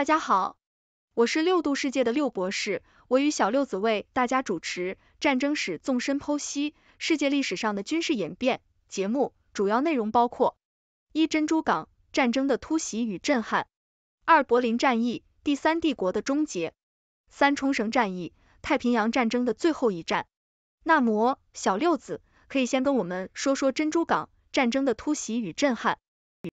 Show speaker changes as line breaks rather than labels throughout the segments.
大家好，我是六度世界的六博士，我与小六子为大家主持《战争史纵深剖析世界历史上的军事演变》节目，主要内容包括：一、珍珠港战争的突袭与震撼；二、柏林战役、第三帝国的终结；三、冲绳战役、太平洋战争的最后一战。那么，小六子可以先跟我们说说珍珠港战争的突袭与震撼。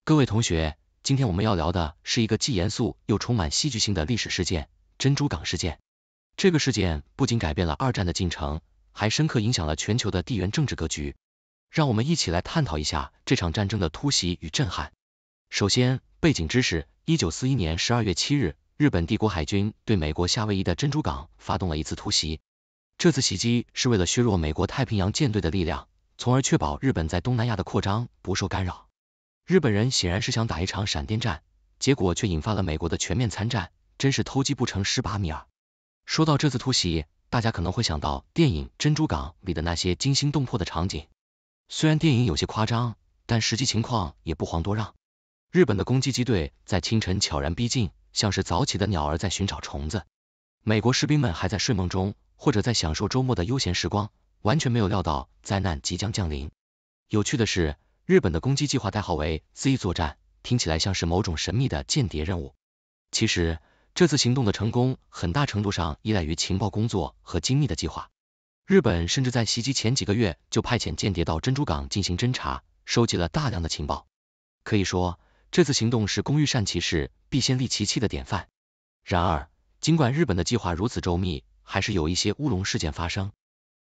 各位同学。今天我们要聊的是一个既严肃又充满戏剧性的历史事件——珍珠港事件。这个事件不仅改变了二战的进程，还深刻影响了全球的地缘政治格局。让我们一起来探讨一下这场战争的突袭与震撼。首先，背景知识：1941年12月7日，日本帝国海军对美国夏威夷的珍珠港发动了一次突袭。这次袭击是为了削弱美国太平洋舰队的力量，从而确保日本在东南亚的扩张不受干扰。日本人显然是想打一场闪电战，结果却引发了美国的全面参战，真是偷鸡不成蚀把米。啊。说到这次突袭，大家可能会想到电影《珍珠港》里的那些惊心动魄的场景。虽然电影有些夸张，但实际情况也不遑多让。日本的攻击机队在清晨悄然逼近，像是早起的鸟儿在寻找虫子。美国士兵们还在睡梦中，或者在享受周末的悠闲时光，完全没有料到灾难即将降临。有趣的是。日本的攻击计划代号为 Z 作战，听起来像是某种神秘的间谍任务。其实，这次行动的成功很大程度上依赖于情报工作和精密的计划。日本甚至在袭击前几个月就派遣间谍到珍珠港进行侦查，收集了大量的情报。可以说，这次行动是“工欲善其事，必先利其器”的典范。然而，尽管日本的计划如此周密，还是有一些乌龙事件发生，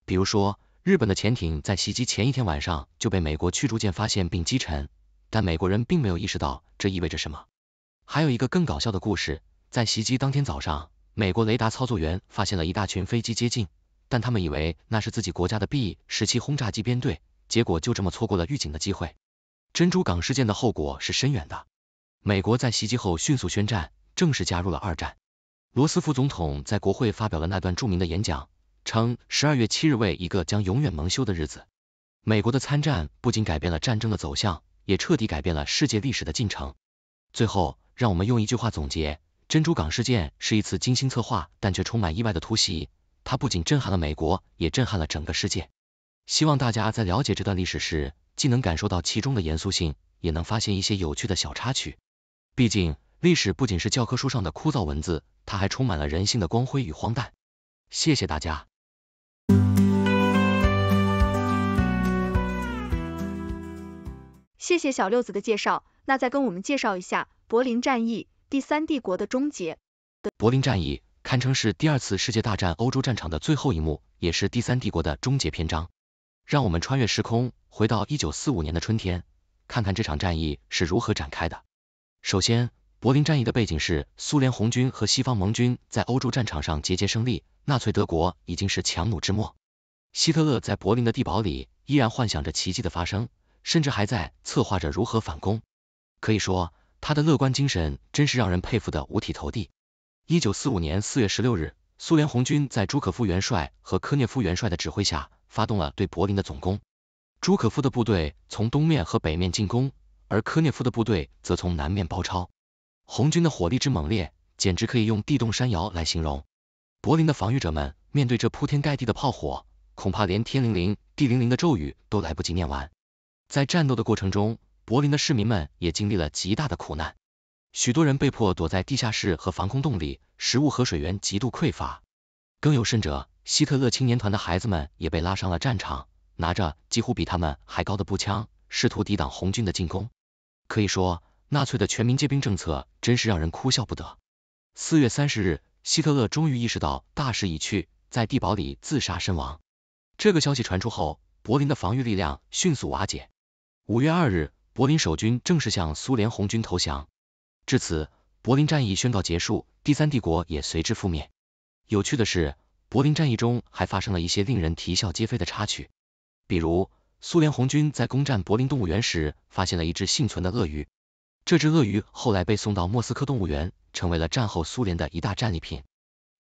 比如说。日本的潜艇在袭击前一天晚上就被美国驱逐舰发现并击沉，但美国人并没有意识到这意味着什么。还有一个更搞笑的故事，在袭击当天早上，美国雷达操作员发现了一大群飞机接近，但他们以为那是自己国家的 B 十七轰炸机编队，结果就这么错过了预警的机会。珍珠港事件的后果是深远的，美国在袭击后迅速宣战，正式加入了二战。罗斯福总统在国会发表了那段著名的演讲。称十二月七日为一个将永远蒙羞的日子。美国的参战不仅改变了战争的走向，也彻底改变了世界历史的进程。最后，让我们用一句话总结：珍珠港事件是一次精心策划但却充满意外的突袭。它不仅震撼了美国，也震撼了整个世界。希望大家在了解这段历史时，既能感受到其中的严肃性，也能发现一些有趣的小插曲。毕竟，历史不仅是教科书上的枯燥文字，它还充满了人性的光辉与荒诞。谢谢大家。
谢谢小六子的介绍，那再跟我们介绍一下柏林战役、第三帝国的终结。
柏林战役堪称是第二次世界大战欧洲战场的最后一幕，也是第三帝国的终结篇章。让我们穿越时空，回到一九四五年的春天，看看这场战役是如何展开的。首先，柏林战役的背景是苏联红军和西方盟军在欧洲战场上节节胜利，纳粹德国已经是强弩之末，希特勒在柏林的地堡里依然幻想着奇迹的发生。甚至还在策划着如何反攻。可以说，他的乐观精神真是让人佩服的五体投地。一九四五年四月十六日，苏联红军在朱可夫元帅和科涅夫元帅的指挥下，发动了对柏林的总攻。朱可夫的部队从东面和北面进攻，而科涅夫的部队则从南面包抄。红军的火力之猛烈，简直可以用地动山摇来形容。柏林的防御者们面对这铺天盖地的炮火，恐怕连天灵灵地灵灵的咒语都来不及念完。在战斗的过程中，柏林的市民们也经历了极大的苦难，许多人被迫躲在地下室和防空洞里，食物和水源极度匮乏。更有甚者，希特勒青年团的孩子们也被拉上了战场，拿着几乎比他们还高的步枪，试图抵挡红军的进攻。可以说，纳粹的全民皆兵政策真是让人哭笑不得。四月三十日，希特勒终于意识到大势已去，在地堡里自杀身亡。这个消息传出后，柏林的防御力量迅速瓦解。五月二日，柏林守军正式向苏联红军投降，至此，柏林战役宣告结束，第三帝国也随之覆灭。有趣的是，柏林战役中还发生了一些令人啼笑皆非的插曲，比如，苏联红军在攻占柏林动物园时，发现了一只幸存的鳄鱼，这只鳄鱼后来被送到莫斯科动物园，成为了战后苏联的一大战利品。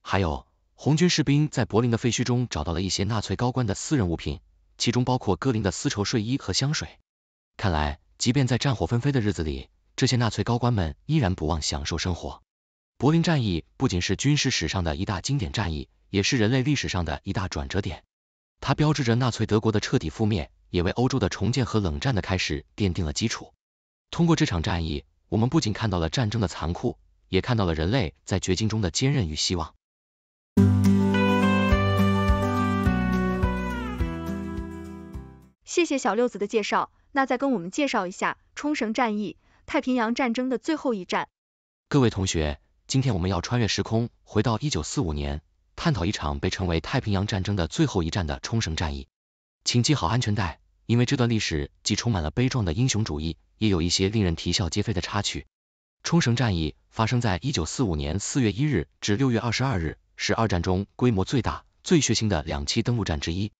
还有，红军士兵在柏林的废墟中找到了一些纳粹高官的私人物品，其中包括戈林的丝绸睡衣和香水。看来，即便在战火纷飞的日子里，这些纳粹高官们依然不忘享受生活。柏林战役不仅是军事史上的一大经典战役，也是人类历史上的一大转折点。它标志着纳粹德国的彻底覆灭，也为欧洲的重建和冷战的开始奠定了基础。通过这场战役，我们不仅看到了战争的残酷，也看到了人类在绝境中的坚韧与希望。
谢谢小六子的介绍。那再跟我们介绍一下冲绳战役，太平洋战争的最后一战。
各位同学，今天我们要穿越时空，回到一九四五年，探讨一场被称为太平洋战争的最后一战的冲绳战役。请系好安全带，因为这段历史既充满了悲壮的英雄主义，也有一些令人啼笑皆非的插曲。冲绳战役发生在一九四五年四月一日至六月二十二日，是二战中规模最大、最血腥的两栖登陆战之一。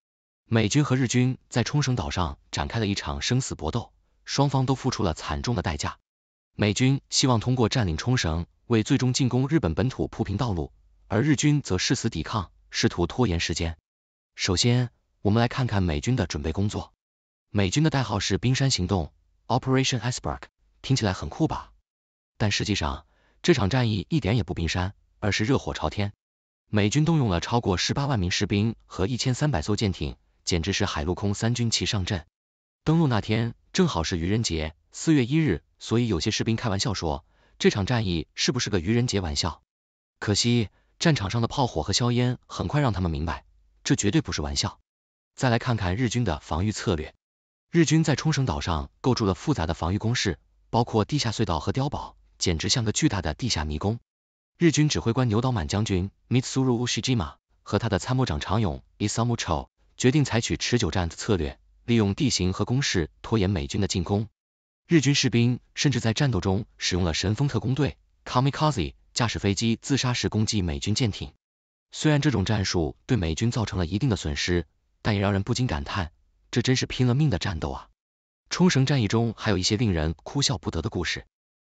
美军和日军在冲绳岛上展开了一场生死搏斗，双方都付出了惨重的代价。美军希望通过占领冲绳为最终进攻日本本土铺平道路，而日军则誓死抵抗，试图拖延时间。首先，我们来看看美军的准备工作。美军的代号是“冰山行动 ”（Operation Iceberg），听起来很酷吧？但实际上，这场战役一点也不冰山，而是热火朝天。美军动用了超过十八万名士兵和一千三百艘舰艇。简直是海陆空三军齐上阵。登陆那天正好是愚人节，四月一日，所以有些士兵开玩笑说这场战役是不是个愚人节玩笑？可惜战场上的炮火和硝烟很快让他们明白，这绝对不是玩笑。再来看看日军的防御策略，日军在冲绳岛上构筑了复杂的防御工事，包括地下隧道和碉堡，简直像个巨大的地下迷宫。日军指挥官牛岛满将军 Mitsuru Ushijima 和他的参谋长长勇 Isamu Cho。决定采取持久战策略，利用地形和攻势拖延美军的进攻。日军士兵甚至在战斗中使用了神风特工队 （Kamikaze），驾驶飞机自杀式攻击美军舰艇。虽然这种战术对美军造成了一定的损失，但也让人不禁感叹，这真是拼了命的战斗啊！冲绳战役中还有一些令人哭笑不得的故事，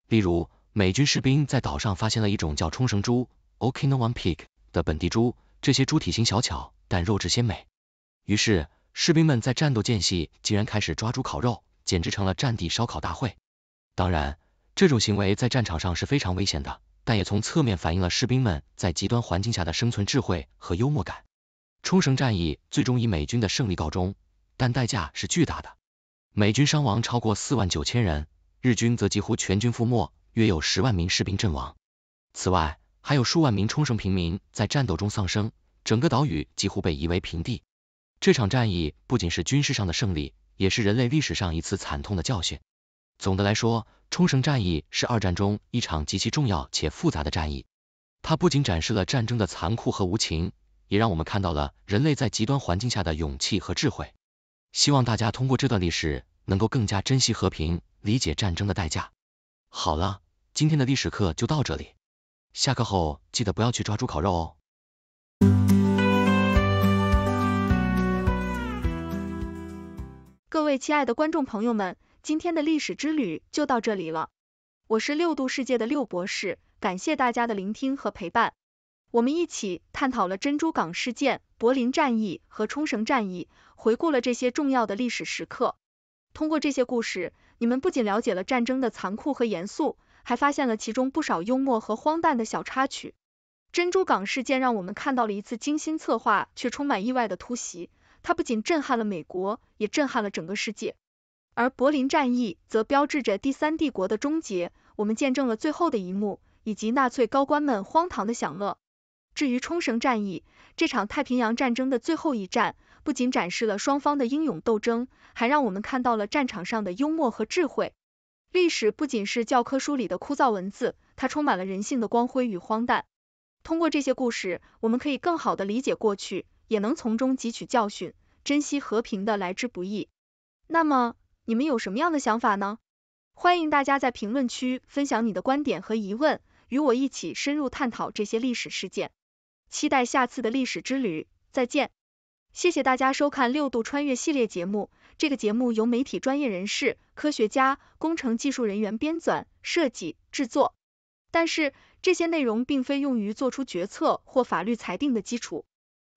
例如美军士兵在岛上发现了一种叫冲绳猪 （Okinawan Pig） 的本地猪，这些猪体型小巧，但肉质鲜美。于是，士兵们在战斗间隙竟然开始抓猪烤肉，简直成了战地烧烤大会。当然，这种行为在战场上是非常危险的，但也从侧面反映了士兵们在极端环境下的生存智慧和幽默感。冲绳战役最终以美军的胜利告终，但代价是巨大的，美军伤亡超过四万九千人，日军则几乎全军覆没，约有十万名士兵阵亡。此外，还有数万名冲绳平民在战斗中丧生，整个岛屿几乎被夷为平地。这场战役不仅是军事上的胜利，也是人类历史上一次惨痛的教训。总的来说，冲绳战役是二战中一场极其重要且复杂的战役。它不仅展示了战争的残酷和无情，也让我们看到了人类在极端环境下的勇气和智慧。希望大家通过这段历史，能够更加珍惜和平，理解战争的代价。好了，今天的历史课就到这里，下课后记得不要去抓猪烤肉哦。
各位亲爱的观众朋友们，今天的历史之旅就到这里了。我是六度世界的六博士，感谢大家的聆听和陪伴。我们一起探讨了珍珠港事件、柏林战役和冲绳战役，回顾了这些重要的历史时刻。通过这些故事，你们不仅了解了战争的残酷和严肃，还发现了其中不少幽默和荒诞的小插曲。珍珠港事件让我们看到了一次精心策划却充满意外的突袭。它不仅震撼了美国，也震撼了整个世界。而柏林战役则标志着第三帝国的终结，我们见证了最后的一幕，以及纳粹高官们荒唐的享乐。至于冲绳战役，这场太平洋战争的最后一战，不仅展示了双方的英勇斗争，还让我们看到了战场上的幽默和智慧。历史不仅是教科书里的枯燥文字，它充满了人性的光辉与荒诞。通过这些故事，我们可以更好的理解过去。也能从中汲取教训，珍惜和平的来之不易。那么你们有什么样的想法呢？欢迎大家在评论区分享你的观点和疑问，与我一起深入探讨这些历史事件。期待下次的历史之旅，再见。谢谢大家收看六度穿越系列节目。这个节目由媒体专业人士、科学家、工程技术人员编纂、设计、制作，但是这些内容并非用于做出决策或法律裁定的基础。